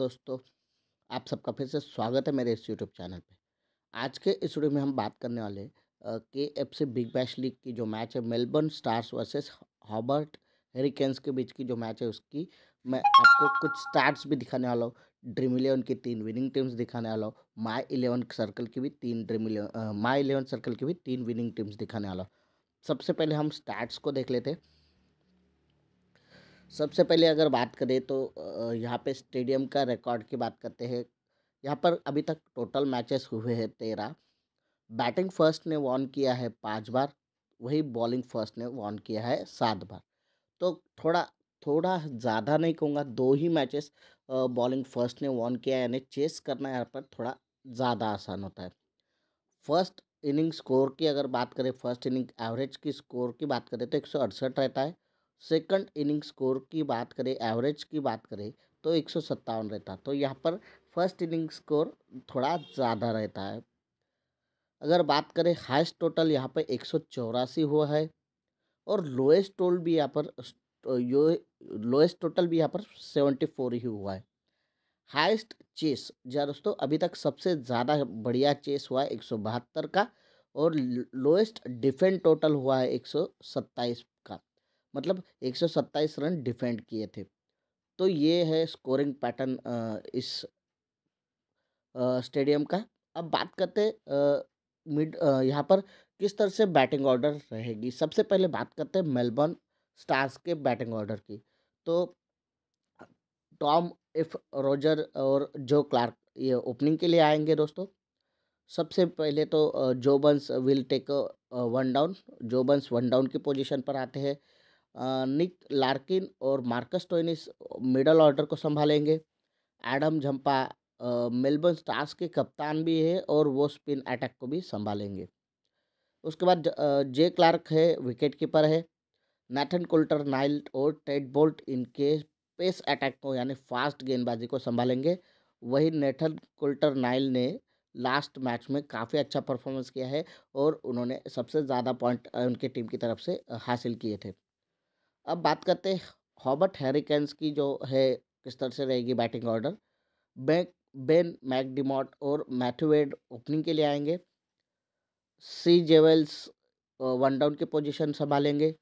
नमस्कार दोस्तों आप सबका फिर से स्वागत है मेरे इस यूट्यूब चैनल पे आज के इस वीडियो में हम बात करने वाले K F C Big Bash League की जो मैच है Melbourne Stars versus Hobart Hurricanes के बीच की जो मैच है उसकी मैं आपको कुछ स्टार्स भी दिखाने वाला हूँ ड्रीम इलेवन की तीन विनिंग टीम्स दिखाने वाला हूँ माई इलेवन सर्कल की भी तीन Dream Eleven My Eleven Circle की भी तीन विनिंग टीम्स दिखाने वाला हूँ सबसे पहले हम स्टार्ट्स को देख लेते हैं सबसे पहले अगर बात करें तो यहाँ पे स्टेडियम का रिकॉर्ड की बात करते हैं यहाँ पर अभी तक टोटल मैचेस हुए हैं तेरह बैटिंग फर्स्ट ने वॉन किया है पाँच बार वही बॉलिंग फर्स्ट ने वॉन किया है सात बार तो थोड़ा थोड़ा ज़्यादा नहीं कहूँगा दो ही मैचेस बॉलिंग फर्स्ट ने वॉन किया यानी चेस करना यहाँ पर थोड़ा ज़्यादा आसान होता है फर्स्ट इनिंग स्कोर की अगर बात करें फर्स्ट इनिंग एवरेज की स्कोर की बात करें तो एक रहता है सेकंड इनिंग स्कोर की बात करें एवरेज की बात करें तो एक रहता तो यहाँ पर फर्स्ट इनिंग स्कोर थोड़ा ज़्यादा रहता है अगर बात करें हाइस्ट टोटल यहाँ पर एक हुआ है और लोएस्ट टोल भी यहाँ पर तो यो लोएस्ट टोटल भी यहाँ पर सेवेंटी फोर ही हुआ है हाइस्ट चेस जहाँ दोस्तों अभी तक सबसे ज़्यादा बढ़िया चेस हुआ है एक सौ बहत्तर का और लोएस्ट डिफेंड टोटल हुआ है एक सौ सत्ताईस का मतलब एक रन डिफेंड किए थे तो ये है स्कोरिंग पैटर्न इस स्टेडियम का अब बात करते मिड यहाँ पर किस तरह से बैटिंग ऑर्डर रहेगी सबसे पहले बात करते हैं मेलबर्न स्टार्स के बैटिंग ऑर्डर की तो टॉम इफ रोजर और जो क्लार्क ये ओपनिंग के लिए आएंगे दोस्तों सबसे पहले तो Joe Burns will take one down Joe Burns one down की पोजीशन पर आते हैं निक लार्किन और मार्कस टोइनिस मिडल ऑर्डर को संभालेंगे एडम झंपा मेलबर्न स्टार्स के कप्तान भी है और वो स्पिन अटैक को भी संभालेंगे उसके बाद जे क्लार्क है विकेट कीपर है नैथन कोल्टर नाइल्ट और टेड बोल्ट इनके पेस अटैक को यानी फास्ट गेंदबाजी को संभालेंगे वही नेथन कोल्टर नाइल ने लास्ट मैच में काफ़ी अच्छा परफॉर्मेंस किया है और उन्होंने सबसे ज़्यादा पॉइंट उनके टीम की तरफ से हासिल किए थे अब बात करते हैं हॉबर्ट हैरिकेंस की जो है किस तरह से रहेगी batting order back Ben McDermott और मैथ्यूवेड ओपनिंग के लिए आएंगे सी जेवेल्स वन डाउन की पोजीशन संभालेंगे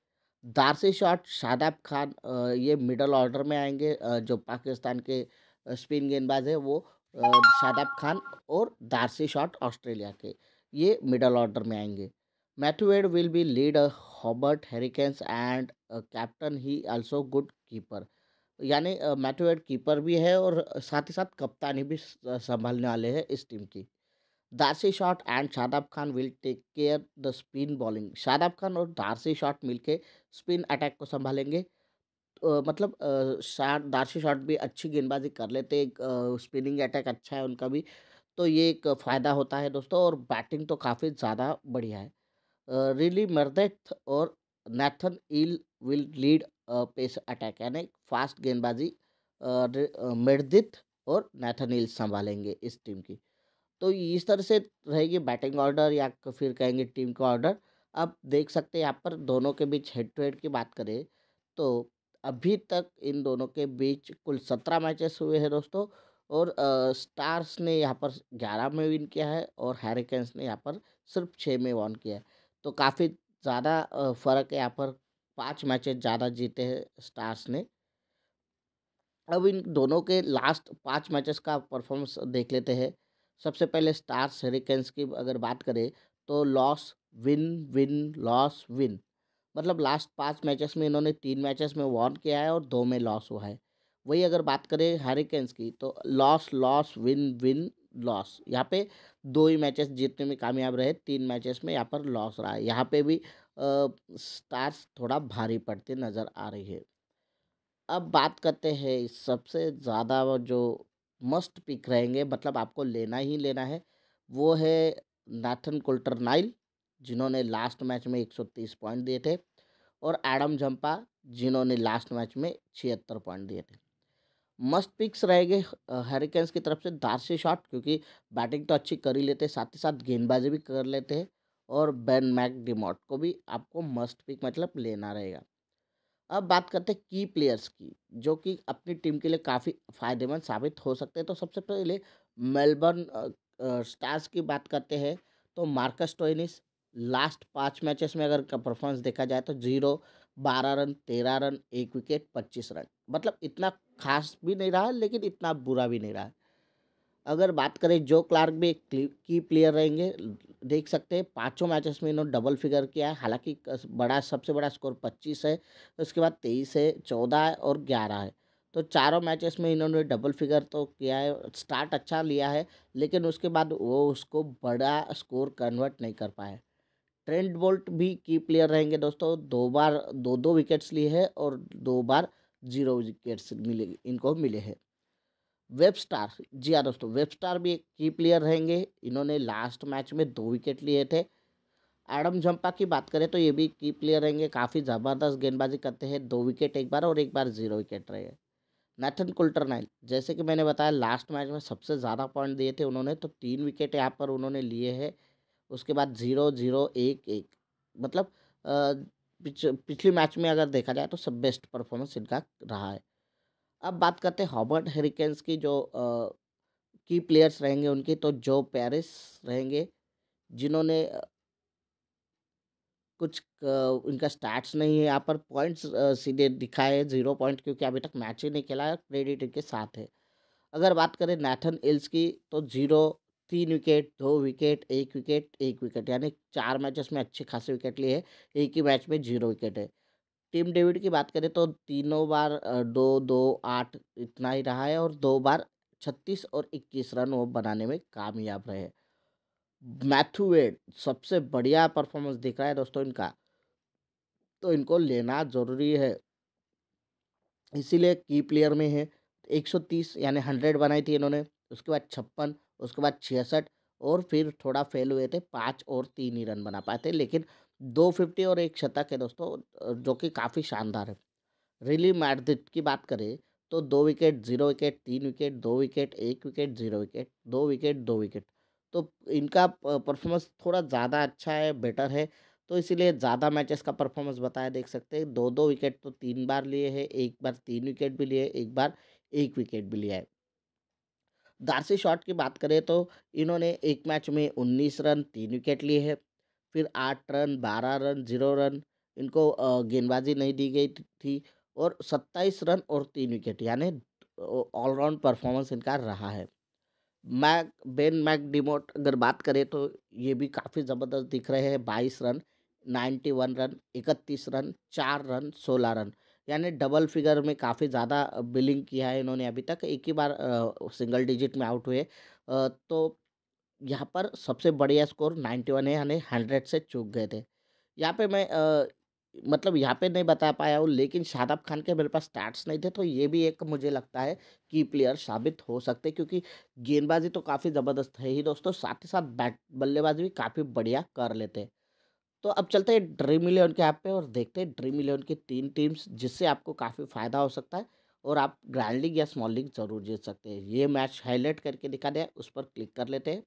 दारसी शॉट शादाब खान ये मिडल ऑर्डर में आएंगे जो पाकिस्तान के स्पिन गेंदबाज है वो शादाब खान और दारसी शॉट ऑस्ट्रेलिया के ये मिडल ऑर्डर में आएंगे Matthew Wade will be lead Hobart Hurricanes and captain he also good keeper यानी मैटोवेड कीपर भी है और साथ ही साथ कप्तानी भी संभालने वाले हैं इस टीम की D'Arcy Short and Shadab Khan will take care the spin bowling Shadab Khan और दारसी शॉट मिलके स्पिन अटैक को संभालेंगे तो, मतलब शार्ट दारसी शॉट भी अच्छी गेंदबाजी कर लेते स्पिनिंग अटैक अच्छा है उनका भी तो ये एक फ़ायदा होता है दोस्तों और बैटिंग तो काफ़ी ज़्यादा बढ़िया है रिली मर्दैथ और Nathan Ellis will lead pace attack यानी फास्ट गेंदबाजी मेडदित और नैथन ईल संभालेंगे इस टीम की तो इस तरह से रहेगी बैटिंग ऑर्डर या फिर कहेंगे टीम का ऑर्डर अब देख सकते हैं यहाँ पर दोनों के बीच हेड टू हेड की बात करें तो अभी तक इन दोनों के बीच कुल सत्रह मैचेस हुए हैं दोस्तों और आ, स्टार्स ने यहाँ पर ग्यारह में विन किया है और हैरिकेंस ने यहाँ पर सिर्फ छः में वन किया है तो काफ़ी ज़्यादा फ़र्क यहाँ पर पाँच मैचेस ज़्यादा जीते हैं स्टार्स ने अब इन दोनों के लास्ट पाँच मैचेस का परफॉर्मेंस देख लेते हैं सबसे पहले स्टार्स हेरिकेन्स की अगर बात करें तो loss win win loss win मतलब लास्ट पाँच मैचेस में इन्होंने तीन मैचेस में वॉन किया है और दो में लॉस हुआ है वही अगर बात करें हेरिकेन्स की तो loss loss win win loss यहाँ पे दो ही मैचेस जीतने में कामयाब रहे तीन मैचेस में यहाँ पर लॉस रहा है यहाँ पे भी आ, स्टार्स थोड़ा भारी पड़ते नज़र आ रही है अब बात करते हैं सबसे ज़्यादा जो मस्ट पिक रहेंगे मतलब आपको लेना ही लेना है वो है नाथन कोल्टर नाइल जिन्होंने लास्ट मैच में 130 पॉइंट दिए थे और एडम जम्पा जिन्होंने लास्ट मैच में छिहत्तर पॉइंट दिए थे मस्त पिक्स रहेंगे हरिकेन्स की तरफ से दारसी शॉट क्योंकि बैटिंग तो अच्छी कर ही लेते हैं साथ ही साथ गेंदबाजी भी कर लेते हैं और बेन मैक डिमोट को भी आपको मस्ट पिक मतलब लेना रहेगा अब बात करते हैं की प्लेयर्स की जो कि अपनी टीम के लिए काफ़ी फायदेमंद साबित हो सकते हैं तो सबसे पहले मेलबर्न स्टार्स की बात करते हैं तो मार्कस टोइनिस लास्ट पाँच मैचेस में अगर परफॉर्मेंस देखा जाए तो जीरो बारह रन तेरह रन एक विकेट पच्चीस रन मतलब इतना खास भी नहीं रहा लेकिन इतना बुरा भी नहीं रहा अगर बात करें जो क्लार्क भी एक की प्लेयर रहेंगे देख सकते हैं पांचों मैचेस में इन्होंने डबल फिगर किया है हालांकि बड़ा सबसे बड़ा स्कोर पच्चीस है उसके बाद तेईस है चौदह है और ग्यारह है तो चारों मैचेस में इन्होंने डबल फिगर तो किया है स्टार्ट अच्छा लिया है लेकिन उसके बाद वो उसको बड़ा स्कोर कन्वर्ट नहीं कर पाए ट्रेंड बोल्ट भी की प्लेयर रहेंगे दोस्तों दो बार दो दो विकेट्स लिए हैं और दो बार जीरो विकेट्स मिले इनको मिले हैं वेब स्टार जी हाँ दोस्तों वेब स्टार भी एक की प्लेयर रहेंगे इन्होंने लास्ट मैच में दो विकेट लिए थे एडम झम्पा की बात करें तो ये भी की प्लेयर रहेंगे काफ़ी ज़बरदस्त गेंदबाजी करते हैं दो विकेट एक बार और एक बार जीरो विकेट रहे नैथन कुल्टरनाइल जैसे कि मैंने बताया लास्ट मैच में सबसे ज़्यादा पॉइंट दिए थे उन्होंने तो तीन विकेट यहाँ पर उन्होंने लिए हैं उसके बाद जीरो जीरो एक एक मतलब पिछ, पिछली मैच में अगर देखा जाए तो सब बेस्ट परफॉर्मेंस इनका रहा है अब बात करते हैं हॉबर्ट हेरिकेंस की जो की प्लेयर्स रहेंगे उनके तो जो पेरिस रहेंगे जिन्होंने कुछ उनका स्टैट्स नहीं है यहाँ पर पॉइंट्स सीधे दिखाए ज़ीरो पॉइंट क्योंकि अभी तक मैच ही नहीं खेला है क्रेडिट इनके साथ है अगर बात करें नैथन इल्स की तो ज़ीरो तीन विकेट दो विकेट एक विकेट एक विकेट यानी चार मैचेस में अच्छे खासे विकेट लिए हैं एक ही मैच में जीरो विकेट है टीम डेविड की बात करें तो तीनों बार दो दो आठ इतना ही रहा है और दो बार छत्तीस और इक्कीस रन वो बनाने में कामयाब रहे मैथ्यू वेड सबसे बढ़िया परफॉर्मेंस दिख रहा है दोस्तों इनका तो इनको लेना ज़रूरी है इसीलिए की प्लेयर में है एक सौ तीस यानी हंड्रेड बनाई थी इन्होंने उसके बाद छप्पन उसके बाद छियासठ और फिर थोड़ा फेल हुए थे पाँच और तीन ही रन बना पाए थे लेकिन दो फिफ्टी और एक शतक है दोस्तों जो कि काफ़ी शानदार है रिली मैडिट की बात करें तो दो विकेट जीरो विकेट तीन विकेट दो विकेट एक विकेट जीरो विकेट दो विकेट दो विकेट तो इनका परफॉर्मेंस थोड़ा ज़्यादा अच्छा है बेटर है तो इसीलिए ज़्यादा मैचेस का परफॉर्मेंस बताया देख सकते हैं दो दो विकेट तो तीन बार लिए हैं एक बार तीन विकेट भी लिए एक बार एक विकेट भी लिया है दारसी शॉट की बात करें तो इन्होंने एक मैच में उन्नीस रन तीन विकेट लिए हैं फिर आठ रन बारह रन जीरो रन इनको गेंदबाजी नहीं दी गई थी और सत्ताईस रन और तीन विकेट यानी ऑलराउंड परफॉर्मेंस इनका रहा है मैक बेन मैक डिमोट अगर बात करें तो ये भी काफ़ी ज़बरदस्त दिख रहे हैं बाईस रन नाइन्टी वन रन इकतीस रन चार रन सोलह रन यानी डबल फिगर में काफ़ी ज़्यादा बिलिंग किया है इन्होंने अभी तक एक ही बार सिंगल डिजिट में आउट हुए तो यहाँ पर सबसे बढ़िया स्कोर नाइन्टी वन है यानी हंड्रेड से चूक गए थे यहाँ पे मैं आ, मतलब यहाँ पे नहीं बता पाया हूँ लेकिन शादाब खान के मेरे पास स्टार्ट्स नहीं थे तो ये भी एक मुझे लगता है कि प्लेयर साबित हो सकते क्योंकि गेंदबाजी तो काफ़ी ज़बरदस्त है ही दोस्तों साथ ही साथ बैट बल्लेबाजी भी काफ़ी बढ़िया कर लेते हैं तो अब चलते हैं ड्रीम इलेवन के ऐप पे और देखते हैं ड्रीम इलेवन की तीन टीम्स जिससे आपको काफ़ी फ़ायदा हो सकता है और आप ग्रैंड लीग या स्मॉल लीग ज़रूर जीत सकते हैं ये मैच हाईलाइट करके दिखा दिया उस पर क्लिक कर लेते हैं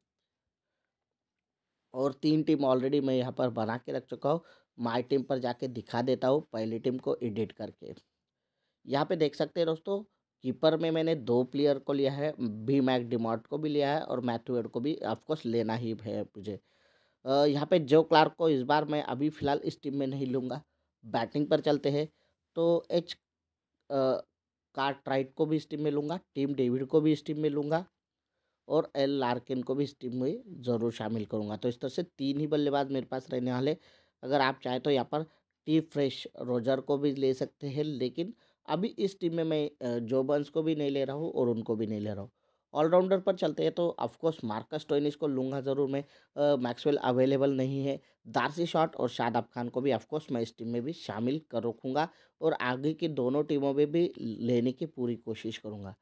और तीन टीम ऑलरेडी मैं यहाँ पर बना के रख चुका हूँ माई टीम पर जाके दिखा देता हूँ पहली टीम को एडिट करके यहाँ पे देख सकते हैं दोस्तों कीपर में मैंने दो प्लेयर को लिया है बी मैक डिमार्ट को भी लिया है और मैथ्यूड को भी ऑफकोर्स लेना ही है मुझे यहाँ पे जो क्लार्क को इस बार मैं अभी फ़िलहाल इस टीम में नहीं लूँगा बैटिंग पर चलते हैं तो एच कार्ट को भी इस टीम में लूँगा टीम डेविड को भी इस टीम में लूँगा और एल लार्किन को भी इस टीम में ज़रूर शामिल करूँगा तो इस तरह से तीन ही बल्लेबाज मेरे पास रहने वाले अगर आप चाहें तो यहाँ पर टी फ्रेश रोजर को भी ले सकते हैं लेकिन अभी इस टीम में मैं जो बंस को भी नहीं ले रहा हूँ और उनको भी नहीं ले रहा हूँ ऑलराउंडर पर चलते हैं तो ऑफकोर्स मार्कस टोइनिस को लूँगा ज़रूर मैं मैक्सवेल अवेलेबल नहीं है दारसी शॉट और शादाब खान को भी ऑफकोर्स मैं इस टीम में भी शामिल कर रखूँगा और आगे की दोनों टीमों में भी लेने की पूरी कोशिश करूँगा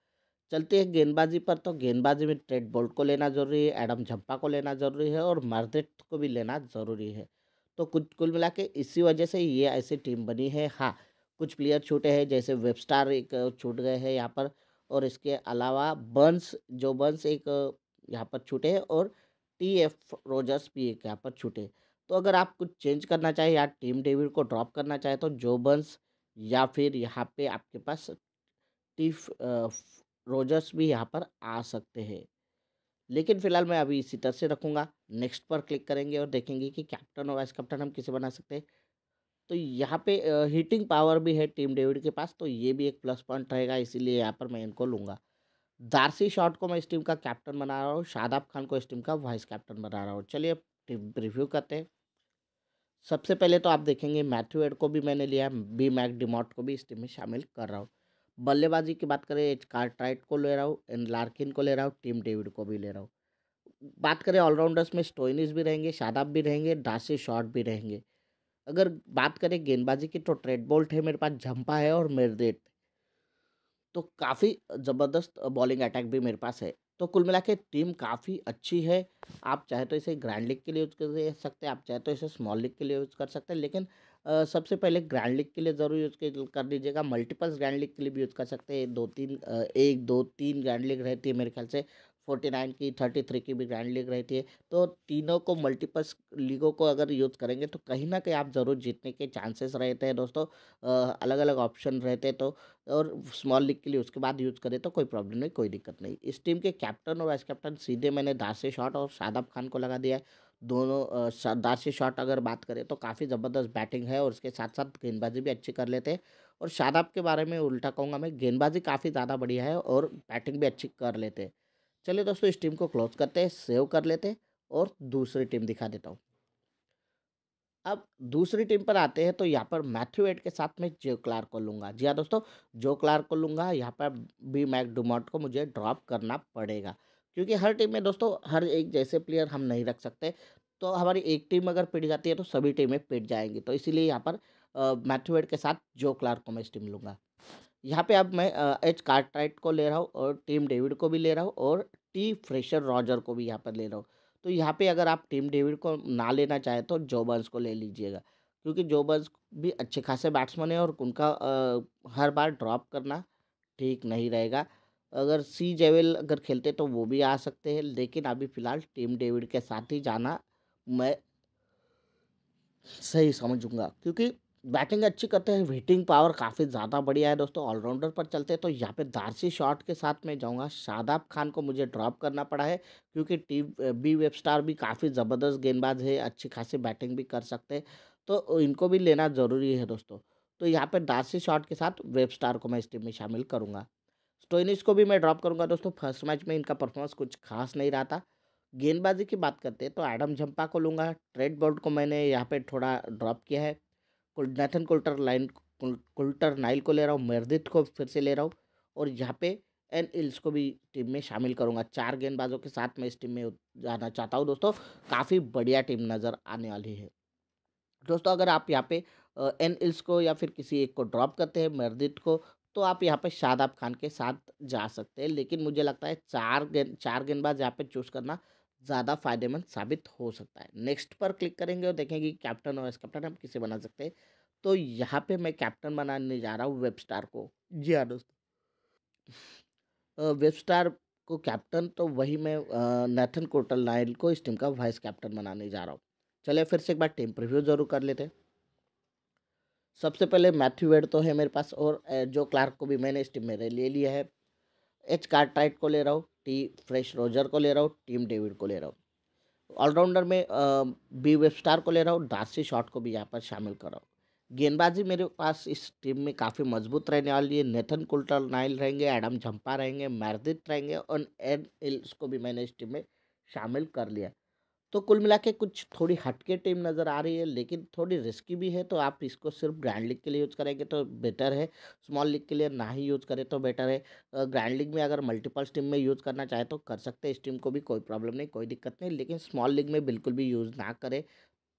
चलती है गेंदबाजी पर तो गेंदबाजी में ट्रेड बोल्ट को लेना ज़रूरी है एडम झंपा को लेना ज़रूरी है और मर्देट को भी लेना ज़रूरी है तो कुछ कुल मिला के इसी वजह से ये ऐसी टीम बनी है हाँ कुछ प्लेयर छूटे हैं जैसे वेबस्टार एक छूट गए हैं यहाँ पर और इसके अलावा बंस जो बंस एक यहाँ पर छूटे हैं और टी एफ रोजर्स भी एक यहाँ पर छूटे तो अगर आप कुछ चेंज करना चाहें या टीम डेविड को ड्रॉप करना चाहें तो जो बंस या फिर यहाँ पे आपके पास टी रोजर्स भी यहाँ पर आ सकते हैं लेकिन फिलहाल मैं अभी इसी तरह से रखूँगा नेक्स्ट पर क्लिक करेंगे और देखेंगे कि कैप्टन और वाइस कैप्टन हम किसे बना सकते हैं तो यहाँ पे हीटिंग पावर भी है टीम डेविड के पास तो ये भी एक प्लस पॉइंट रहेगा इसीलिए यहाँ पर मैं इनको लूँगा दारसी शॉट को मैं इस टीम का कैप्टन बना रहा हूँ शादाब खान को इस टीम का वाइस कैप्टन बना रहा हूँ चलिए टीम रिव्यू करते हैं सबसे पहले तो आप देखेंगे मैथ्यू एड को भी मैंने लिया बी मैक डिमॉट को भी इस टीम में शामिल कर रहा हूँ बल्लेबाजी की बात करें एच कार्ट्राइट को ले रहा हूँ एंड लार्किन को ले रहा हूँ टीम डेविड को भी ले रहा हूँ बात करें ऑलराउंडर्स में स्टोइनिस भी रहेंगे शादाब भी रहेंगे डासी शॉट भी रहेंगे अगर बात करें गेंदबाजी की तो ट्रेड बोल्ट है मेरे पास झंपा है और मेरदेट तो काफ़ी ज़बरदस्त बॉलिंग अटैक भी मेरे पास है तो कुल मिला के टीम काफ़ी अच्छी है आप चाहे तो इसे ग्रैंड लीग के लिए यूज़ कर सकते हैं आप चाहे तो इसे स्मॉल लीग के लिए यूज़ कर सकते हैं लेकिन आ, सबसे पहले ग्रैंड लीग के लिए ज़रूर यूज़ कर दीजिएगा मल्टीपल्स ग्रैंड लीग के लिए भी यूज़ कर सकते हैं दो तीन एक दो तीन ग्रैंड लीग रहती है मेरे ख्याल से फोर्टी नाइन की थर्टी थ्री की भी ग्रैंड लीग रहती है तो तीनों को मल्टीपल्स लीगों को अगर यूज़ करेंगे तो कहीं ना कहीं आप ज़रूर जीतने के चांसेस रहते हैं दोस्तों अलग अलग ऑप्शन रहते हैं तो और स्मॉल लीग के लिए उसके बाद यूज़ करें तो कोई प्रॉब्लम नहीं कोई दिक्कत नहीं इस टीम के कैप्टन और वाइस कैप्टन सीधे मैंने दासी शॉट और शादाब खान को लगा दिया है दोनों दासी शॉट अगर बात करें तो काफ़ी ज़बरदस्त बैटिंग है और उसके साथ साथ गेंदबाजी भी अच्छी कर लेते हैं और शादाब के बारे में उल्टा कहूँगा मैं गेंदबाजी काफ़ी ज़्यादा बढ़िया है और बैटिंग भी अच्छी कर लेते हैं चलिए दोस्तों इस टीम को क्लोज करते हैं सेव कर लेते हैं और दूसरी टीम दिखा देता हूँ अब दूसरी टीम पर आते हैं तो यहाँ पर मैथ्यू एड के साथ मैं जो क्लार्क को लूँगा जी हाँ दोस्तों जो क्लार्क को लूँगा यहाँ पर बी मैक डुमॉट को मुझे ड्रॉप करना पड़ेगा क्योंकि हर टीम में दोस्तों हर एक जैसे प्लेयर हम नहीं रख सकते तो हमारी एक टीम अगर पिट जाती है तो सभी टीमें पिट जाएंगी तो इसीलिए यहाँ पर मैथ्यू एड के साथ जो क्लार्क को मैं इस टीम लूँगा यहाँ पे अब मैं एच कार्टराइट को ले रहा हूँ और टीम डेविड को भी ले रहा हूँ और टी फ्रेशर रॉजर को भी यहाँ पर ले रहा हूँ तो यहाँ पे अगर आप टीम डेविड को ना लेना चाहें तो जोबर्स को ले लीजिएगा क्योंकि जोबर्स भी अच्छे खासे बैट्समैन है और उनका आ, हर बार ड्रॉप करना ठीक नहीं रहेगा अगर सी जेवेल अगर खेलते तो वो भी आ सकते हैं लेकिन अभी फ़िलहाल टीम डेविड के साथ ही जाना मैं सही समझूंगा क्योंकि बैटिंग अच्छी करते हैं हिटिंग पावर काफ़ी ज़्यादा बढ़िया है दोस्तों ऑलराउंडर पर चलते हैं तो यहाँ पे दारसी शॉट के साथ मैं जाऊँगा शादाब खान को मुझे ड्रॉप करना पड़ा है क्योंकि टी बी वेब स्टार भी काफ़ी ज़बरदस्त गेंदबाज है अच्छी खासी बैटिंग भी कर सकते हैं तो इनको भी लेना ज़रूरी है दोस्तों तो यहाँ पर दारसी शॉट के साथ वेब स्टार को मैं इस टीम में शामिल करूँगा स्टोइनिस को भी मैं ड्रॉप करूँगा दोस्तों फर्स्ट मैच में इनका परफॉर्मेंस कुछ खास नहीं रहा था गेंदबाजी की बात करते हैं तो एडम झम्पा को लूँगा ट्रेड बोर्ड को मैंने यहाँ पे थोड़ा ड्रॉप किया है Nathan Coulter Line Coulter Nile को ले रहा हूँ मेरदित को फिर से ले रहा हूँ और यहाँ पे एन इल्स को भी टीम में शामिल करूँगा चार गेंदबाजों के साथ मैं इस टीम में जाना चाहता हूँ दोस्तों काफ़ी बढ़िया टीम नज़र आने वाली है दोस्तों अगर आप यहाँ पे एन इल्स को या फिर किसी एक को ड्रॉप करते हैं मेरदित को तो आप यहाँ पे शादाब खान के साथ जा सकते हैं लेकिन मुझे लगता है चार गेंद चार गेंदबाज यहाँ पे चूज़ करना ज़्यादा फायदेमंद साबित हो सकता है नेक्स्ट पर क्लिक करेंगे और देखेंगे कैप्टन और कैप्टन हम किसे बना सकते हैं तो यहाँ पे मैं कैप्टन बनाने जा रहा हूँ वेब स्टार को जी हाँ दोस्तों वेब स्टार को कैप्टन तो वही मैं नैथन कोटल लाइन को इस टीम का वाइस कैप्टन बनाने जा रहा हूँ चलिए फिर से एक बार टीम प्रिव्यू जरूर कर लेते हैं सबसे पहले मैथ्यू वेड तो है मेरे पास और जो क्लार्क को भी मैंने इस टीम में ले लिया है एच कार्टराइट को ले रहा हूँ टी फ्रेश रोजर को ले रहा हूँ टीम डेविड को ले रहा हूँ ऑलराउंडर में बी वेबस्टार को ले रहा हूँ डार्सी शॉट को भी यहाँ पर शामिल कर रहा हूँ गेंदबाजी मेरे पास इस टीम में काफ़ी मजबूत रहने वाली है नेथन कुल्टर नाइल रहेंगे एडम झंपा रहेंगे मैरदित रहेंगे और एन इल्स को भी मैंने इस टीम में शामिल कर लिया तो कुल मिला के कुछ थोड़ी हटके टीम नज़र आ रही है लेकिन थोड़ी रिस्की भी है तो आप इसको सिर्फ ग्रैंड लीग के लिए यूज़ करेंगे तो बेटर है स्मॉल लीग के लिए ना ही यूज़ करें तो बेटर है ग्रैंड लीग में अगर मल्टीपल्स टीम में यूज़ करना चाहे तो कर सकते हैं इस टीम को भी कोई प्रॉब्लम नहीं कोई दिक्कत नहीं लेकिन स्मॉल लीग में बिल्कुल भी यूज़ ना करें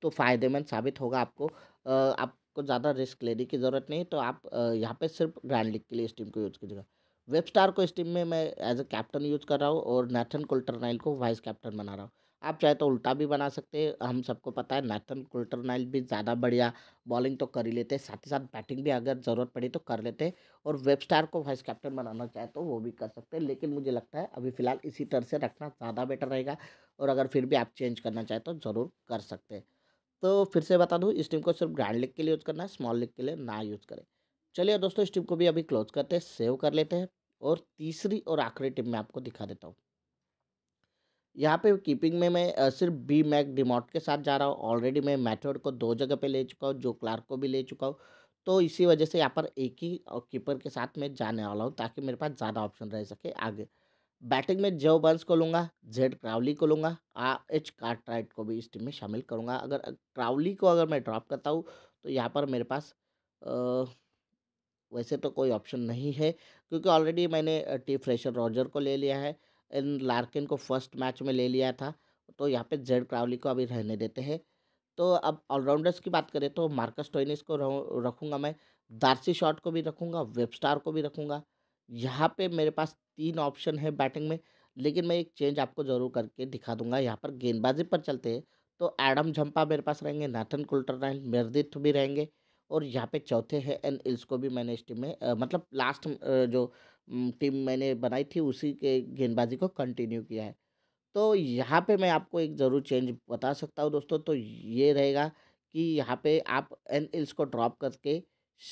तो फ़ायदेमंद साबित होगा आपको आपको ज़्यादा रिस्क लेने की ज़रूरत नहीं तो आप यहाँ पर सिर्फ ग्रैंड लीग के लिए इस टीम को यूज़ कीजिएगा वेब स्टार को इस टीम में मैं एज अ कैप्टन यूज़ कर रहा हूँ और नैथन कोल्टरनाइल को वाइस कैप्टन बना रहा हूँ आप चाहे तो उल्टा भी बना सकते हैं हम सबको पता है नाथन कुल्टरनाइल भी ज़्यादा बढ़िया बॉलिंग तो कर ही लेते हैं साथ ही साथ बैटिंग भी अगर ज़रूरत पड़ी तो कर लेते हैं और वेब स्टार को वाइस कैप्टन बनाना चाहे तो वो भी कर सकते हैं लेकिन मुझे लगता है अभी फ़िलहाल इसी तरह से रखना ज़्यादा बेटर रहेगा और अगर फिर भी आप चेंज करना चाहें तो ज़रूर कर सकते हैं तो फिर से बता दूँ इस टीम को सिर्फ ग्रैंड लिग के लिए यूज़ करना है स्मॉल लिग के लिए ना यूज़ करें चलिए दोस्तों इस टीम को भी अभी क्लोज करते हैं सेव कर लेते हैं और तीसरी और आखिरी टीम में आपको दिखा देता हूँ यहाँ पे कीपिंग में मैं सिर्फ बी मैक डिमोट के साथ जा रहा हूँ ऑलरेडी मैं मैथोड को दो जगह पे ले चुका हूँ जो क्लार्क को भी ले चुका हूँ तो इसी वजह से यहाँ पर एक ही और कीपर के साथ मैं जाने वाला हूँ ताकि मेरे पास ज़्यादा ऑप्शन रह सके आगे बैटिंग में जेव बंस को लूँगा जेड क्राउली को लूँगा आर एच राइट को भी इस टीम में शामिल करूँगा अगर क्राउली को अगर मैं ड्रॉप करता हूँ तो यहाँ पर मेरे पास वैसे तो कोई ऑप्शन नहीं है क्योंकि ऑलरेडी मैंने टी फ्रेशर रॉजर को ले लिया है लार्किन को फर्स्ट मैच में ले लिया था तो यहाँ पे जेड क्राउली को अभी रहने देते हैं तो अब ऑलराउंडर्स की बात करें तो मार्कस टोइनिस को रखूँगा मैं दारसी शॉट को भी रखूँगा वेबस्टार को भी रखूँगा यहाँ पे मेरे पास तीन ऑप्शन है बैटिंग में लेकिन मैं एक चेंज आपको ज़रूर करके दिखा दूंगा यहाँ पर गेंदबाजी पर चलते हैं तो एडम झंपा मेरे पास रहेंगे नाथन रहें मेरदित भी रहेंगे और यहाँ पे चौथे हैं एन इल्स को भी मैंने इस टीम में आ, मतलब लास्ट जो टीम मैंने बनाई थी उसी के गेंदबाजी को कंटिन्यू किया है तो यहाँ पे मैं आपको एक ज़रूर चेंज बता सकता हूँ दोस्तों तो ये रहेगा कि यहाँ पे आप एन एल्स को ड्रॉप करके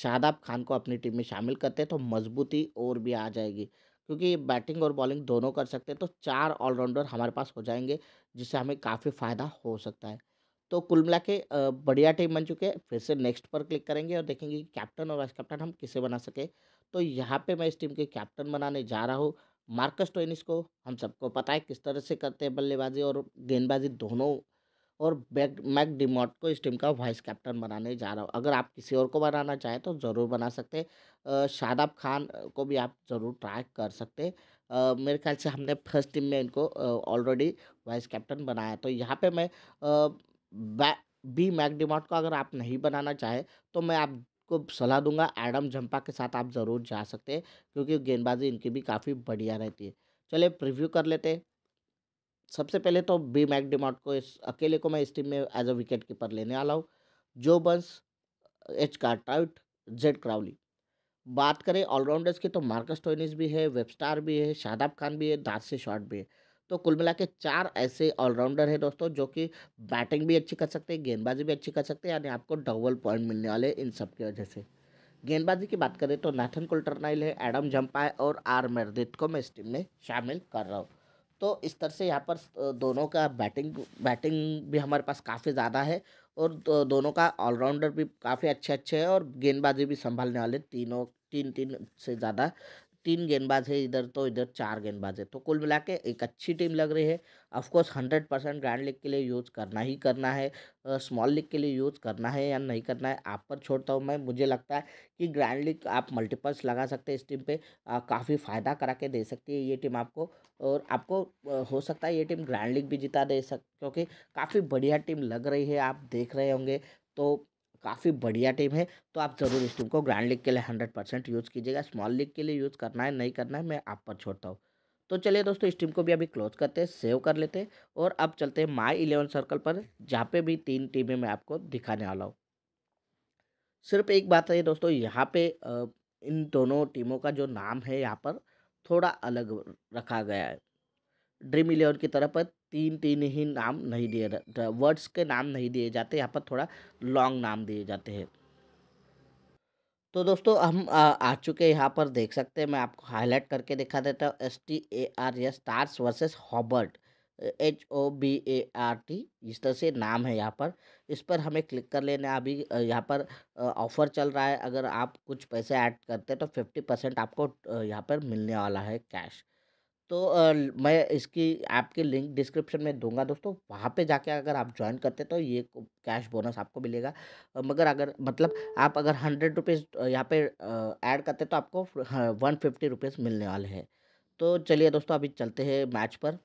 शादाब खान को अपनी टीम में शामिल करते हैं तो मजबूती और भी आ जाएगी क्योंकि बैटिंग और बॉलिंग दोनों कर सकते हैं तो चार ऑलराउंडर हमारे पास हो जाएंगे जिससे हमें काफ़ी फ़ायदा हो सकता है तो कुल मिला के बढ़िया टीम बन चुके हैं फिर से नेक्स्ट पर क्लिक करेंगे और देखेंगे कि कैप्टन और वाइस कैप्टन हम किसे बना सके तो यहाँ पे मैं इस टीम के कैप्टन बनाने जा रहा हूँ मार्कस टोइनिस को हम सबको पता है किस तरह से करते हैं बल्लेबाजी और गेंदबाजी दोनों और बैक मैक डिमोट को इस टीम का वाइस कैप्टन बनाने जा रहा हूँ अगर आप किसी और को बनाना चाहें तो ज़रूर बना सकते हैं शादाब खान को भी आप ज़रूर ट्राई कर सकते हैं मेरे ख्याल से हमने फर्स्ट टीम में इनको ऑलरेडी वाइस कैप्टन बनाया तो यहाँ पे मैं बी मैक डिमोट को अगर आप नहीं बनाना चाहें तो मैं आप को सलाह दूंगा एडम झम्पा के साथ आप ज़रूर जा सकते हैं क्योंकि गेंदबाजी इनकी भी काफ़ी बढ़िया रहती है चलिए प्रिव्यू कर लेते हैं सबसे पहले तो बी मैक डिमॉट को इस अकेले को मैं इस टीम में एज अ विकेट कीपर लेने वाला हूँ जो Burns H Cartwright Z Crawley बात करें ऑलराउंडर्स की तो मार्कस टोनिस भी है वेबस्टार भी है शादाब खान भी है दार्सी शॉट भी है तो कुल मिला के चार ऐसे ऑलराउंडर हैं दोस्तों जो कि बैटिंग भी अच्छी कर सकते हैं गेंदबाजी भी अच्छी कर सकते हैं यानी आपको डबल पॉइंट मिलने वाले इन सब की वजह से गेंदबाजी की बात करें तो नाथन कुलटरनाइल है एडम जम्पा और आर मेरदित को मैं इस टीम में शामिल कर रहा हूँ तो इस तरह से यहाँ पर दोनों का बैटिंग बैटिंग भी हमारे पास काफ़ी ज़्यादा है और दोनों का ऑलराउंडर भी काफ़ी अच्छे अच्छे हैं और गेंदबाजी भी संभालने वाले तीनों तीन तीन से ज़्यादा तीन गेंदबाज है इधर तो इधर चार गेंदबाज है तो कुल मिला के एक अच्छी टीम लग रही है of course hundred percent grand league के लिए यूज़ करना ही करना है स्मॉल लीग के लिए यूज़ करना है या नहीं करना है आप पर छोड़ता हूँ मैं मुझे लगता है कि ग्रैंड लीग आप मल्टीपल्स लगा सकते हैं इस टीम पर काफ़ी फ़ायदा करा के दे सकती है ये टीम आपको और आपको हो सकता है ये टीम ग्रैंड लीग भी जिता दे सक क्योंकि काफ़ी बढ़िया टीम लग रही है आप देख रहे होंगे तो काफ़ी बढ़िया टीम है तो आप ज़रूर इस टीम को ग्रैंड लीग के लिए हंड्रेड परसेंट यूज़ कीजिएगा स्मॉल लीग के लिए यूज़ करना है नहीं करना है मैं आप पर छोड़ता हूँ तो चलिए दोस्तों इस टीम को भी अभी क्लोज करते हैं सेव कर लेते हैं और अब चलते हैं माई इलेवन सर्कल पर जहाँ पे भी तीन टीमें मैं आपको दिखाने वाला हूँ सिर्फ एक बात है दोस्तों यहाँ पे इन दोनों टीमों का जो नाम है यहाँ पर थोड़ा अलग रखा गया है ड्रीम इलेवन की तरफ पर तीन तीन ही नाम नहीं दिए वर्ड्स के नाम नहीं दिए जाते यहाँ पर थोड़ा लॉन्ग नाम दिए जाते हैं तो दोस्तों हम आ, आ चुके यहाँ पर देख सकते हैं मैं आपको हाईलाइट करके दिखा देता हूँ S T A R S Stars versus Hobart H O B A R T इस तरह से नाम है यहाँ पर इस पर हमें क्लिक कर लेना अभी यहाँ पर ऑफ़र चल रहा है अगर आप कुछ पैसे ऐड करते हैं तो फिफ्टी परसेंट आपको यहाँ पर मिलने वाला है कैश तो मैं इसकी आपके लिंक डिस्क्रिप्शन में दूँगा दोस्तों, वहाँ पे जाके अगर आप ज्वाइन करते तो ये कैश बोनस आपको मिलेगा। मगर अगर मतलब आप अगर हंड्रेड रुपीज़ यहाँ पे ऐड करते तो आपको हाँ, वन फिफ्टी रुपीज़ मिलने वाले हैं। तो चलिए दोस्तों अभी चलते हैं मैच पर।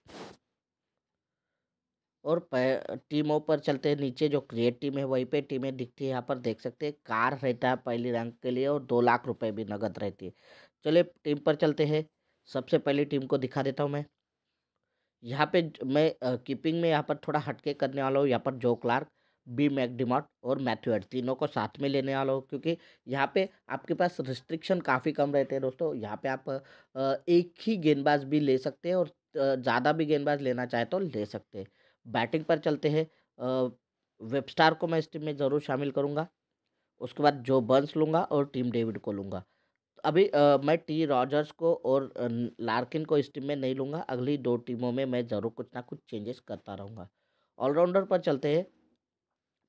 और टीमों पर चलते हैं नीचे जो क्रिएट टीम है वहीं पे टीमें दिखती है यहाँ पर देख सकते हैं कार रहता है पहली रैंक के लिए और दो लाख रुपए भी नगद रहती है। चलिए टीम पर चलते हैं। सबसे पहले टीम को दिखा देता हूँ मैं यहाँ पे मैं कीपिंग में यहाँ पर थोड़ा हटके करने वाला हूँ यहाँ पर जो क्लार्क बी मैकडिमॉट और मैथ्यू एड तीनों को साथ में लेने वाला हूँ क्योंकि यहाँ पे आपके पास रिस्ट्रिक्शन काफ़ी कम रहते हैं दोस्तों यहाँ पे आप एक ही गेंदबाज भी ले सकते हैं और ज़्यादा भी गेंदबाज लेना चाहे तो ले सकते हैं बैटिंग पर चलते हैं वेबस्टार को मैं इस टीम में ज़रूर शामिल करूँगा उसके बाद जो बंस लूँगा और टीम डेविड को लूँगा अभी आ, मैं टी रॉजर्स को और लार्किन को इस टीम में नहीं लूँगा अगली दो टीमों में मैं ज़रूर कुछ ना कुछ चेंजेस करता रहूँगा ऑलराउंडर पर चलते हैं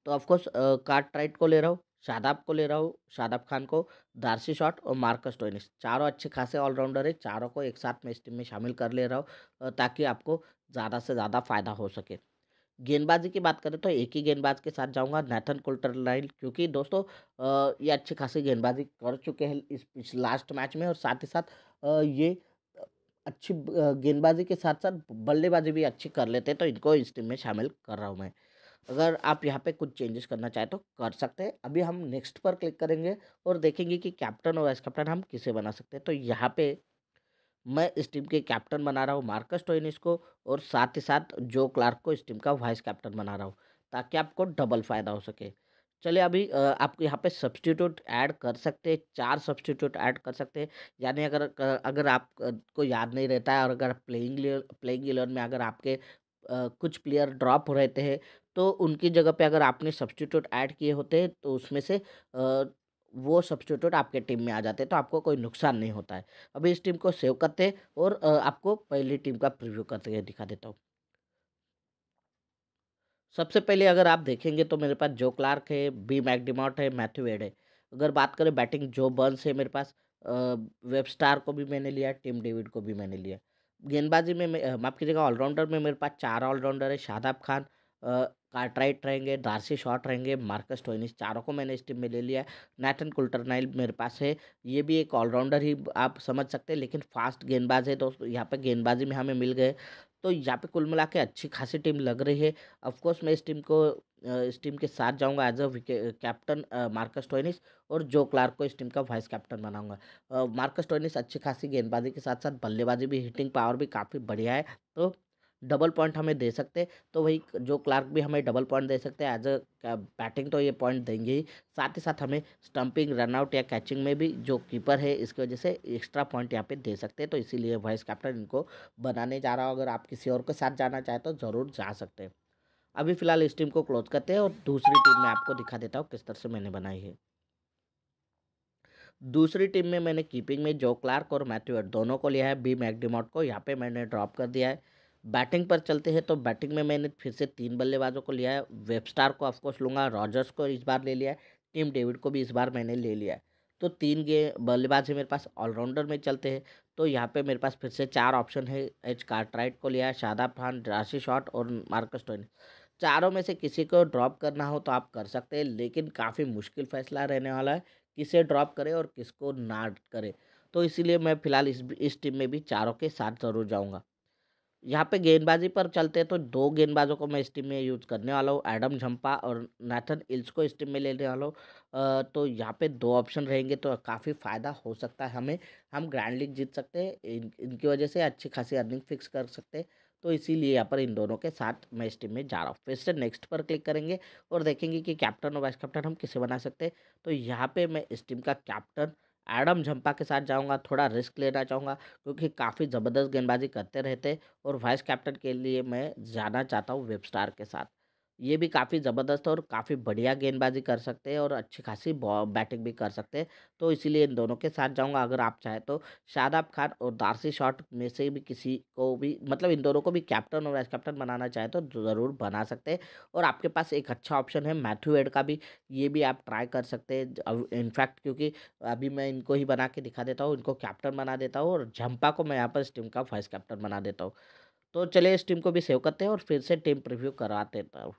तो ऑफकोर्स कार्ट राइट को ले रहा हूँ शादाब को ले रहा हूँ शादाब खान को दारसी शॉट और मार्कस टोइनिस चारों अच्छे खासे ऑलराउंडर है चारों को एक साथ में इस टीम में शामिल कर ले रहा हूँ ताकि आपको ज़्यादा से ज़्यादा फ़ायदा हो सके गेंदबाजी की बात करें तो एक ही गेंदबाज के साथ जाऊंगा नैथन लाइन क्योंकि दोस्तों ये अच्छी खासी गेंदबाजी कर चुके हैं इस पिछ लास्ट मैच में और साथ ही साथ ये अच्छी गेंदबाजी के साथ साथ बल्लेबाजी भी अच्छी कर लेते हैं तो इनको इस टीम में शामिल कर रहा हूँ मैं अगर आप यहाँ पे कुछ चेंजेस करना चाहें तो कर सकते हैं अभी हम नेक्स्ट पर क्लिक करेंगे और देखेंगे कि कैप्टन और वाइस कैप्टन हम किसे बना सकते हैं तो यहाँ पे मैं इस टीम के कैप्टन बना रहा हूँ मार्कस टोइनिस को और साथ ही साथ जो क्लार्क को इस टीम का वाइस कैप्टन बना रहा हूँ ताकि आपको डबल फ़ायदा हो सके चलिए अभी आप यहाँ पे सब्सटीट्यूट ऐड कर सकते हैं चार सब्सटीट्यूट ऐड कर सकते हैं यानी अगर अगर आपको याद नहीं रहता है और अगर प्लेइंग प्लेइंग इलेवन में अगर आपके कुछ प्लेयर ड्रॉप हो रहते हैं तो उनकी जगह पे अगर आपने सब्सटीट्यूट ऐड किए होते हैं तो उसमें से वो सब्सटीट्यूट आपके टीम में आ जाते हैं तो आपको कोई नुकसान नहीं होता है अभी इस टीम को सेव करते हैं और आपको पहली टीम का प्रिव्यू करते हुए दिखा देता हूँ सबसे पहले अगर आप देखेंगे तो मेरे पास जो क्लार्क है बी मैकडिमाउट है मैथ्यू एड है अगर बात करें बैटिंग जो बर्न्स है मेरे पास वेब स्टार को भी मैंने लिया टीम डेविड को भी मैंने लिया गेंदबाजी में माफ़ कीजिएगा ऑलराउंडर में मेरे पास चार ऑलराउंडर है शादाब खान कार्टराइट रहेंगे दारसी शॉट रहेंगे मार्कस टोइनिस चारों को मैंने इस टीम में ले लिया है नैथन कुल्टरनाइल मेरे पास है ये भी एक ऑलराउंडर ही आप समझ सकते हैं लेकिन फास्ट गेंदबाज है दोस्तों यहाँ पे गेंदबाजी में हमें मिल गए तो यहाँ पे कुल मिला के अच्छी खासी टीम लग रही है ऑफकोर्स मैं इस टीम को इस टीम के साथ जाऊंगा as a captain Marcus Stoinis और जो क्लार्क को इस टीम का वाइस कैप्टन बनाऊंगा मार्कस टोइनिस अच्छी खासी गेंदबाजी के साथ साथ बल्लेबाजी भी हिटिंग पावर भी काफ़ी बढ़िया है तो डबल पॉइंट हमें दे सकते तो वही जो क्लार्क भी हमें डबल पॉइंट दे सकते हैं एज अ बैटिंग तो ये पॉइंट देंगे ही साथ ही साथ हमें स्टंपिंग रनआउट या कैचिंग में भी जो कीपर है इसकी वजह से एक्स्ट्रा पॉइंट यहाँ पे दे सकते हैं तो इसीलिए वाइस कैप्टन इनको बनाने जा रहा हो अगर आप किसी और के साथ जाना चाहें तो ज़रूर जा सकते हैं अभी फिलहाल इस टीम को क्लोज करते हैं और दूसरी टीम में आपको दिखा देता हूँ किस तरह से मैंने बनाई है दूसरी टीम में मैंने कीपिंग में जो क्लार्क और मैथ्यू दोनों को लिया है बी मैकडीमॉट को यहाँ पे मैंने ड्रॉप कर दिया है बैटिंग पर चलते हैं तो बैटिंग में मैंने फिर से तीन बल्लेबाजों को लिया है वेबस्टार को ऑफकोर्स लूँगा रॉजर्स को इस बार ले लिया है टीम डेविड को भी इस बार मैंने ले लिया है तो तीन गे बल्लेबाज है मेरे पास ऑलराउंडर में चलते हैं तो यहाँ पे मेरे पास फिर से चार ऑप्शन है एच कार्टराइट को लिया है शादाब खान राशि शॉट और मार्कस टोइन चारों में से किसी को ड्रॉप करना हो तो आप कर सकते हैं लेकिन काफ़ी मुश्किल फैसला रहने वाला है किसे ड्रॉप करें और किसको ना करें तो इसीलिए मैं फ़िलहाल इस इस टीम में भी चारों के साथ ज़रूर जाऊँगा यहाँ पे गेंदबाजी पर चलते हैं तो दो गेंदबाजों को मैं इस टीम में यूज करने वाला हूँ एडम झम्पा और नैथन इल्स को इस टीम में लेने वाला हूँ तो यहाँ पे दो ऑप्शन रहेंगे तो काफ़ी फ़ायदा हो सकता है हमें हम ग्रैंड लीग जीत सकते हैं इन, इनकी वजह से अच्छी खासी अर्निंग फिक्स कर सकते हैं तो इसीलिए यहाँ पर इन दोनों के साथ मैं इस टीम में जा रहा हूँ फिर से नेक्स्ट पर क्लिक करेंगे और देखेंगे कि कैप्टन और वाइस कैप्टन हम किसे बना सकते हैं तो यहाँ पर मैं इस टीम का कैप्टन एडम झम्पा के साथ जाऊंगा थोड़ा रिस्क लेना चाहूँगा क्योंकि काफ़ी ज़बरदस्त गेंदबाजी करते रहते और वाइस कैप्टन के लिए मैं जाना चाहता हूँ वेबस्टार के साथ ये भी काफ़ी ज़बरदस्त और काफ़ी बढ़िया गेंदबाजी कर सकते हैं और अच्छी खासी बैटिंग भी कर सकते हैं तो इसीलिए इन दोनों के साथ जाऊंगा अगर आप चाहें तो शादाब खान और दारसी शॉट में से भी किसी को भी मतलब इन दोनों को भी कैप्टन और वाइस कैप्टन बनाना चाहें तो ज़रूर बना सकते हैं और आपके पास एक अच्छा ऑप्शन है मैथ्यू एड का भी ये भी आप ट्राई कर सकते हैं इनफैक्ट क्योंकि अभी मैं इनको ही बना के दिखा देता हूँ इनको कैप्टन बना देता हूँ और झम्पा को मैं यहाँ पर इस टीम का वाइस कैप्टन बना देता हूँ तो चलिए इस टीम को भी सेव करते हैं और फिर से टीम प्रिव्यू कराते हैं तो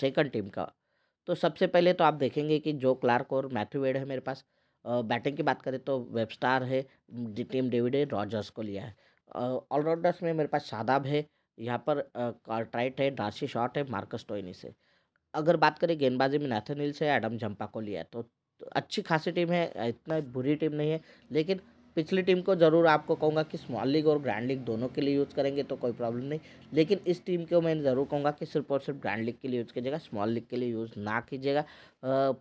सेकंड टीम का तो सबसे पहले तो आप देखेंगे कि जो क्लार्क और मैथ्यू वेड है मेरे पास बैटिंग की बात करें तो वेबस्टार है जी टीम डेविड है रॉजर्स को लिया है ऑलराउंडर्स में मेरे पास शादाब है यहाँ पर कार्ट्राइट है डार्सी शॉट है मार्कस टोइनी से अगर बात करें गेंदबाजी में नैथनिल से एडम जम्पा को लिया है तो अच्छी खासी टीम है इतना बुरी टीम नहीं है लेकिन पिछली टीम को ज़रूर आपको कहूँगा कि स्मॉल लीग और ग्रैंड लीग दोनों के लिए यूज़ करेंगे तो कोई प्रॉब्लम नहीं लेकिन इस टीम को मैं ज़रूर कहूँगा कि सिर्फ और सिर्फ ग्रैंड लीग के लिए यूज़ कीजिएगा स्मॉल लीग के लिए यूज़ ना कीजिएगा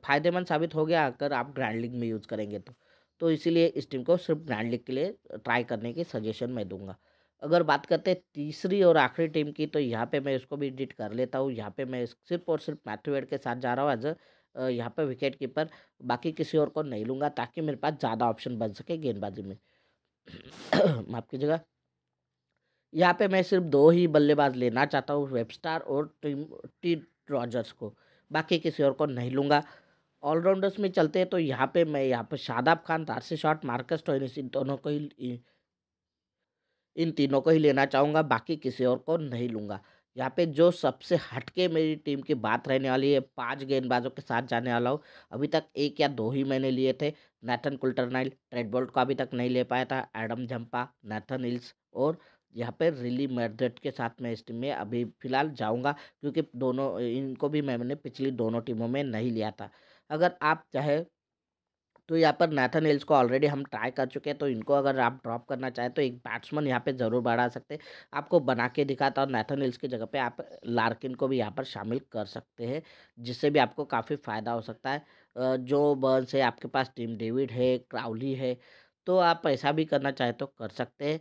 फ़ायदेमंद साबित हो गया अगर आप ग्रैंड लीग में यूज़ करेंगे तो तो इसीलिए इस टीम को सिर्फ ग्रैंड लीग के लिए ट्राई करने की सजेशन मैं दूंगा अगर बात करते हैं तीसरी और आखिरी टीम की तो यहाँ पे मैं इसको भी एडिट कर लेता हूँ यहाँ पे मैं सिर्फ और सिर्फ मैथ्यू एड के साथ जा रहा हूँ एज अ यहाँ पर विकेट कीपर बाकी किसी और को नहीं लूँगा ताकि मेरे पास ज़्यादा ऑप्शन बन सके गेंदबाजी में माफ कीजिएगा यहाँ पे मैं सिर्फ दो ही बल्लेबाज लेना चाहता हूँ वेबस्टार और टीम टी रॉजर्स को बाकी किसी और को नहीं लूँगा ऑलराउंडर्स में चलते हैं तो यहाँ पे मैं यहाँ पे Shadab Khan D'Arcy Short Marcus Stoinis इन दोनों को ही इन तीनों को ही लेना चाहूँगा बाकी किसी और को नहीं लूँगा यहाँ पे जो सबसे हटके मेरी टीम की बात रहने वाली है पांच गेंदबाजों के साथ जाने वाला हूँ अभी तक एक या दो ही मैंने लिए थे नैथन कुल्टरनाइल ट्रेडबोल्ट को अभी तक नहीं ले पाया था एडम झम्पा नैथन हिल्स और यहाँ पे रिली मेडेट के साथ मैं इस टीम में अभी फ़िलहाल जाऊँगा क्योंकि दोनों इनको भी मैंने पिछली दोनों टीमों में नहीं लिया था अगर आप चाहे तो यहाँ पर नाथन हिल्स को ऑलरेडी हम ट्राई कर चुके हैं तो इनको अगर आप ड्रॉप करना चाहें तो एक बैट्समैन यहाँ पे ज़रूर बढ़ा सकते हैं आपको बना के दिखाता और नाथन हिल्स की जगह पे आप लार्किन को भी यहाँ पर शामिल कर सकते हैं जिससे भी आपको काफ़ी फ़ायदा हो सकता है जो बर्न्स है आपके पास टीम डेविड है क्राउली है तो आप ऐसा भी करना चाहें तो कर सकते हैं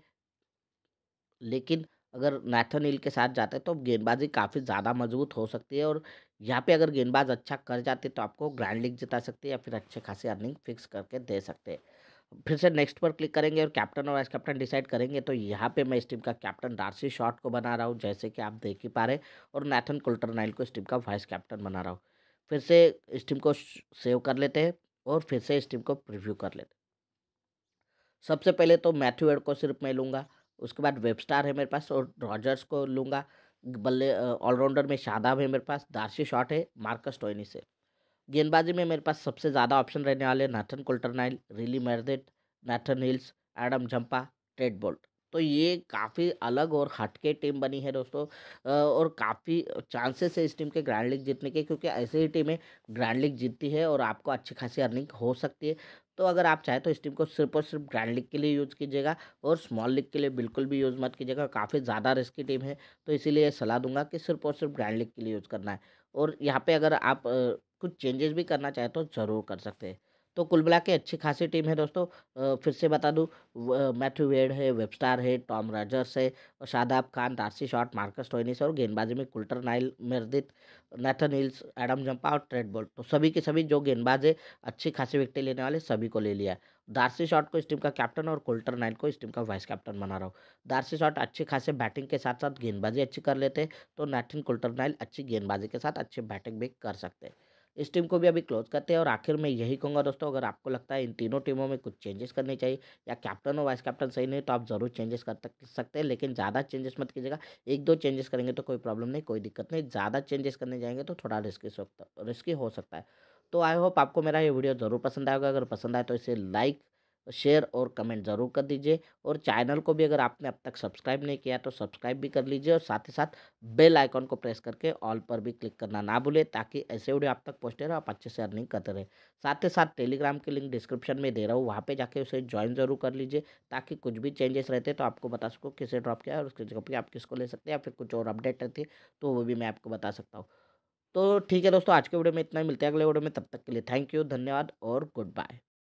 लेकिन अगर नैथन हिल के साथ जाते हैं तो गेंदबाजी काफ़ी ज़्यादा मजबूत हो सकती है और यहाँ पे अगर गेंदबाज अच्छा कर जाते तो आपको ग्रैंड लीग जिता सकते हैं या फिर अच्छे खासी अर्निंग फिक्स करके दे सकते हैं फिर से नेक्स्ट पर क्लिक करेंगे और कैप्टन और वाइस कैप्टन डिसाइड करेंगे तो यहाँ पे मैं इस टीम का कैप्टन डार्सी शॉट को बना रहा हूँ जैसे कि आप देख ही पा रहे और नैथन कुल्टरनाइल को इस टीम का वाइस कैप्टन बना रहा हूँ फिर से इस टीम को सेव कर लेते हैं और फिर से इस टीम को प्रिव्यू कर लेते सबसे पहले तो मैथ्यू एड को सिर्फ मैं लूँगा उसके बाद वेबस्टार है मेरे पास और रॉजर्स को लूँगा बल्ले ऑलराउंडर में शादाब है मेरे पास दारसी शॉट है मार्कस टोइनिस है गेंदबाजी में मेरे पास सबसे ज़्यादा ऑप्शन रहने वाले Nathan Coulter Nile Riley Meredith Nathan Ellis Adam Zampa Trent Boult तो ये काफ़ी अलग और हटके टीम बनी है दोस्तों और काफ़ी चांसेस है इस टीम के ग्रैंड लीग जीतने के क्योंकि ऐसे ही टीमें ग्रैंड लीग जीतती है और आपको अच्छी खासी अर्निंग हो सकती है तो अगर आप चाहें तो इस टीम को सिर्फ और सिर्फ ग्रैंड लीग के लिए यूज़ कीजिएगा और स्मॉल लीग के लिए बिल्कुल भी यूज़ मत कीजिएगा काफ़ी ज़्यादा की टीम है तो इसीलिए सलाह दूंगा कि सिर्फ और सिर्फ ग्रैंड लीग के लिए यूज़ करना है और यहाँ पर अगर आप कुछ चेंजेस भी करना चाहें तो ज़रूर कर सकते हैं तो कुल मिला के अच्छी खासी टीम है दोस्तों फिर से बता दूँ मैथ्यू वेड है वेबस्टार है टॉम रॉजर्स है और Shadab Khan D'Arcy Short Marcus Stoinis और गेंदबाजी में Coulter Nile Meredith Nathan Ellis Adam Zampa और ट्रेड बोल्ट तो सभी के सभी जो गेंदबाज है अच्छी खासी विकटें लेने वाले सभी को ले लिया दारसी शॉट को इस टीम का कैप्टन और कुल्टर नाइल को इस टीम का वाइस कैप्टन बना रहा हूँ दारसी शॉट अच्छी खासे बैटिंग के साथ साथ गेंदबाजी अच्छी कर लेते हैं तो नैथिन कुल्टर नाइल अच्छी गेंदबाजी के साथ अच्छी बैटिंग भी कर सकते हैं इस टीम को भी अभी क्लोज करते हैं और आखिर में यही कहूँगा दोस्तों अगर आपको लगता है इन तीनों टीमों में कुछ चेंजेस करने चाहिए या कैप्टन और वाइस कैप्टन सही नहीं तो आप ज़रूर चेंजेस कर सकते हैं लेकिन ज़्यादा चेंजेस मत कीजिएगा एक दो चेंजेस करेंगे तो कोई प्रॉब्लम नहीं कोई दिक्कत नहीं ज़्यादा चेंजेस करने जाएंगे तो थोड़ा रिस्की रिस्की हो सकता है तो आई होप आपको मेरा ये वीडियो ज़रूर पसंद आएगा अगर पसंद आए तो इसे लाइक शेयर और कमेंट ज़रूर कर दीजिए और चैनल को भी अगर आपने अब तक सब्सक्राइब नहीं किया तो सब्सक्राइब भी कर लीजिए और साथ ही साथ बेल आइकॉन को प्रेस करके ऑल पर भी क्लिक करना ना भूले ताकि ऐसे वीडियो आप तक पहुँचते रहे आप अच्छे से अर्निंग करते रहे साथ ही साथ टेलीग्राम के लिंक डिस्क्रिप्शन में दे रहा हूँ वहाँ पर जाके उसे ज्वाइन जरूर कर लीजिए ताकि कुछ भी चेंजेस रहते तो आपको बता सको किसे ड्रॉप किया है और उसके जगह पर आप किसको ले सकते हैं या फिर कुछ और अपडेट रहती है तो वो भी मैं आपको बता सकता हूँ तो ठीक है दोस्तों आज के वीडियो में इतना ही मिलते हैं अगले वीडियो में तब तक के लिए थैंक यू धन्यवाद और गुड बाय